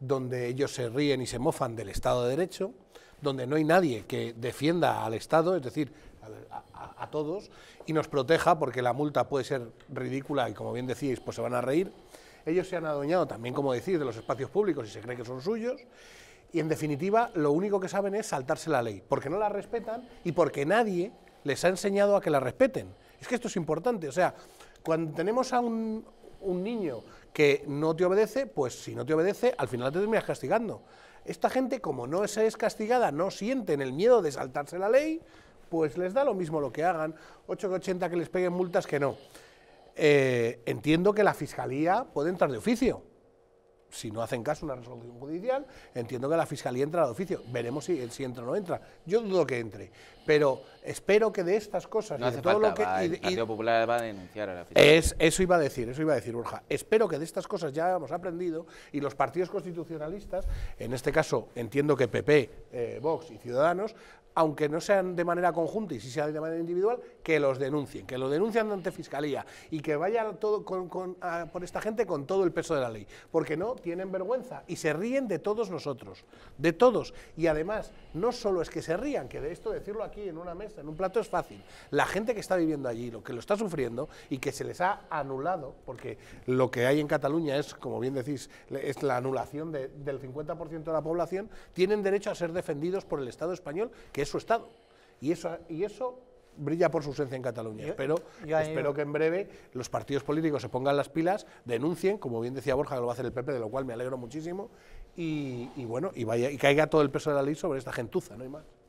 donde ellos se ríen y se mofan del Estado de Derecho, donde no hay nadie que defienda al Estado, es decir, a, todos, y nos proteja porque la multa puede ser ridícula y como bien decíais, pues se van a reír. Ellos se han adueñado también, como decís, de los espacios públicos y se cree que son suyos. Y en definitiva, lo único que saben es saltarse la ley, porque no la respetan y porque nadie les ha enseñado a que la respeten. Es que esto es importante, o sea, cuando tenemos a un, un niño que no te obedece, pues si no te obedece, al final te terminas castigando. Esta gente, como no se es castigada, no sienten el miedo de saltarse la ley, pues les da lo mismo lo que hagan, 8,80 que les peguen multas que no. Eh, entiendo que la fiscalía puede entrar de oficio, si no hacen caso a una resolución judicial, entiendo que la Fiscalía entra al oficio. Veremos si, entra o no entra. Yo dudo que entre, pero espero que de estas cosas... No hace todo el Partido Popular va a denunciar a la Fiscalía. Es, eso iba a decir, eso iba a decir, Urja. Espero que de estas cosas ya hemos aprendido y los partidos constitucionalistas, en este caso entiendo que PP, eh, Vox y Ciudadanos, aunque no sean de manera conjunta y si sea de manera individual, que los denuncien, que lo denuncien ante fiscalía y que vaya todo con, por esta gente con todo el peso de la ley, porque no tienen vergüenza y se ríen de todos nosotros, de todos. Y además, no solo es que se rían, que de esto decirlo aquí en una mesa, en un plato es fácil. La gente que está viviendo allí, lo que lo está sufriendo y que se les ha anulado, porque lo que hay en Cataluña es, como bien decís, es la anulación del 50% de la población, tienen derecho a ser defendidos por el Estado español, que es su Estado. Y eso, y eso brilla por su ausencia en Cataluña. pero espero, que en breve los partidos políticos se pongan las pilas, denuncien, como bien decía Borja, que lo va a hacer el PP, de lo cual me alegro muchísimo, y, y bueno, y, vaya, y caiga todo el peso de la ley sobre esta gentuza, no hay más.